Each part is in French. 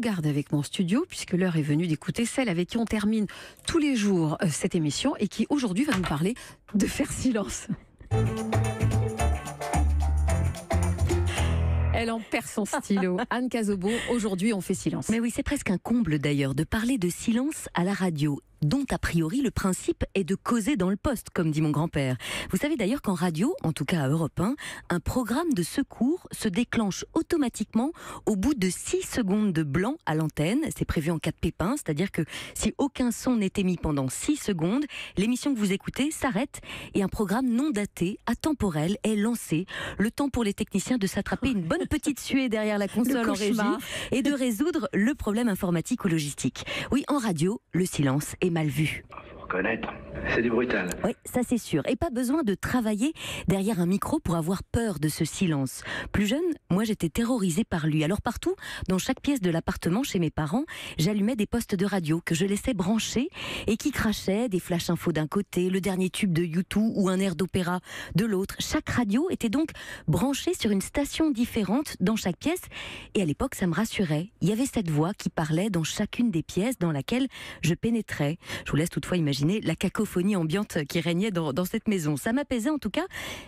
garde avec mon studio, puisque l'heure est venue d'écouter celle avec qui on termine tous les jours euh, cette émission et qui aujourd'hui va nous parler de faire silence. Elle en perd son stylo. Anne Cazobon, aujourd'hui on fait silence. Mais oui, c'est presque un comble d'ailleurs de parler de silence à la radio dont a priori le principe est de causer dans le poste, comme dit mon grand-père. Vous savez d'ailleurs qu'en radio, en tout cas à Europe 1, un programme de secours se déclenche automatiquement au bout de 6 secondes de blanc à l'antenne. C'est prévu en cas de pépin, c'est-à-dire que si aucun son n'est émis pendant 6 secondes, l'émission que vous écoutez s'arrête et un programme non daté, atemporel, est lancé. Le temps pour les techniciens de s'attraper une bonne petite suée derrière la console en régie et de résoudre le problème informatique ou logistique. Oui, en radio, le silence est mal vu. Faut reconnaître. C'est du brutal. Oui, ça c'est sûr. Et pas besoin de travailler derrière un micro pour avoir peur de ce silence. Plus jeune, moi j'étais terrorisée par lui. Alors partout, dans chaque pièce de l'appartement chez mes parents, j'allumais des postes de radio que je laissais brancher et qui crachaient des flash infos d'un côté, le dernier tube de YouTube ou un air d'opéra de l'autre. Chaque radio était donc branchée sur une station différente dans chaque pièce. Et à l'époque, ça me rassurait. Il y avait cette voix qui parlait dans chacune des pièces dans laquelle je pénétrais. Je vous laisse toutefois imaginer la cacophonie ambiante qui régnait dans, cette maison. Ça m'apaisait en tout cas,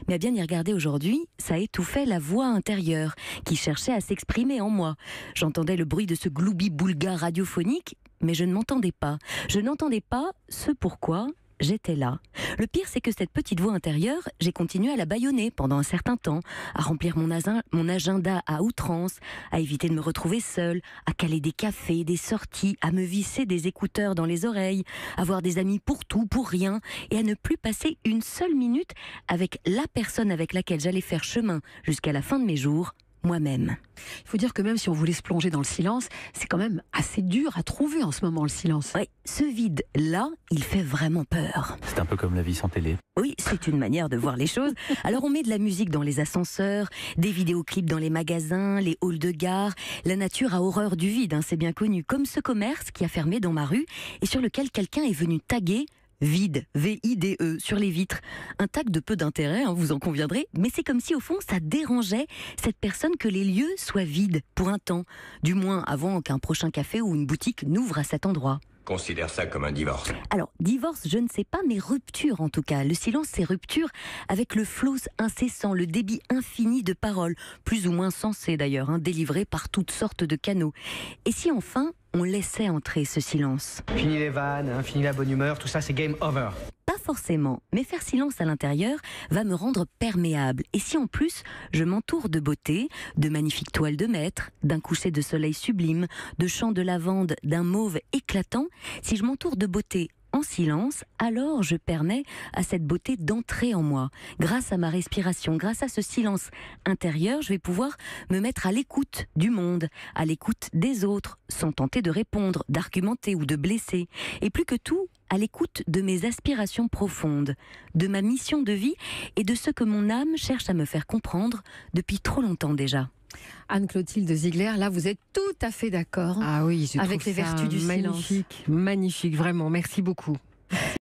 mais à bien y regarder aujourd'hui, ça étouffait la voix intérieure qui cherchait à s'exprimer en moi. J'entendais le bruit de ce gloubi-boulga radiophonique, mais je ne m'entendais pas. Je n'entendais pas ce pourquoi j'étais là. Le pire, c'est que cette petite voix intérieure, j'ai continué à la bâillonner pendant un certain temps, à remplir mon, agenda à outrance, à éviter de me retrouver seule, à caler des cafés, des sorties, à me visser des écouteurs dans les oreilles, à avoir des amis pour tout, pour rien, et à ne plus passer une seule minute avec la personne avec laquelle j'allais faire chemin jusqu'à la fin de mes jours, moi-même. Il faut dire que même si on voulait se plonger dans le silence, c'est quand même assez dur à trouver en ce moment le silence. Oui, ce vide-là, il fait vraiment peur. C'est un peu comme la vie sans télé. Oui, c'est une manière de voir les choses. Alors on met de la musique dans les ascenseurs, des vidéoclips dans les magasins, les halls de gare. La nature a horreur du vide, hein, c'est bien connu, comme ce commerce qui a fermé dans ma rue et sur lequel quelqu'un est venu taguer vide, V-I-D-E, sur les vitres. Un tac de peu d'intérêt, hein, vous en conviendrez, mais c'est comme si au fond ça dérangeait cette personne que les lieux soient vides pour un temps, du moins avant qu'un prochain café ou une boutique n'ouvre à cet endroit considère ça comme un divorce. Alors, divorce, je ne sais pas, mais rupture en tout cas. Le silence, c'est rupture avec le flot incessant, le débit infini de paroles, plus ou moins sensées d'ailleurs, hein, par toutes sortes de canaux. Et si enfin, on laissait entrer ce silence. Fini les vannes, hein, fini la bonne humeur, tout ça c'est game over. Pas forcément, mais faire silence à l'intérieur va me rendre perméable. Et si en plus je m'entoure de beauté, de magnifiques toiles de maître, d'un coucher de soleil sublime, de chants de lavande, d'un mauve éclatant, si je m'entoure de beauté silence, alors je permets à cette beauté d'entrer en moi. Grâce à ma respiration, grâce à ce silence intérieur, je vais pouvoir me mettre à l'écoute du monde, à l'écoute des autres, sans tenter de répondre, d'argumenter ou de blesser. Et plus que tout, à l'écoute de mes aspirations profondes, de ma mission de vie et de ce que mon âme cherche à me faire comprendre depuis trop longtemps déjà. Anne-Clotilde Ziegler, là vous êtes tout à fait d'accord. Ah oui, avec les vertus du magnifique, Magnifique, vraiment. Merci beaucoup.